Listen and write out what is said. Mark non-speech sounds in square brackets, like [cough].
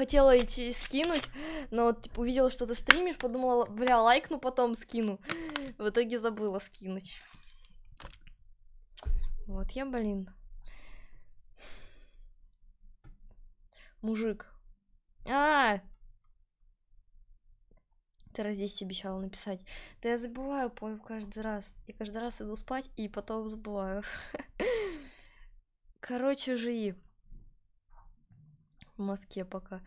хотела идти скинуть, но вот, типа, увидела, что ты стримишь, подумала, бля, лайкну, потом скину. В итоге забыла скинуть. Вот я, блин. Мужик. А! -а, -а! Ты раз здесь обещала написать. Да я забываю, помню, каждый раз. Я каждый раз иду спать и потом забываю. [laughs] Короче, живи. В Москве пока.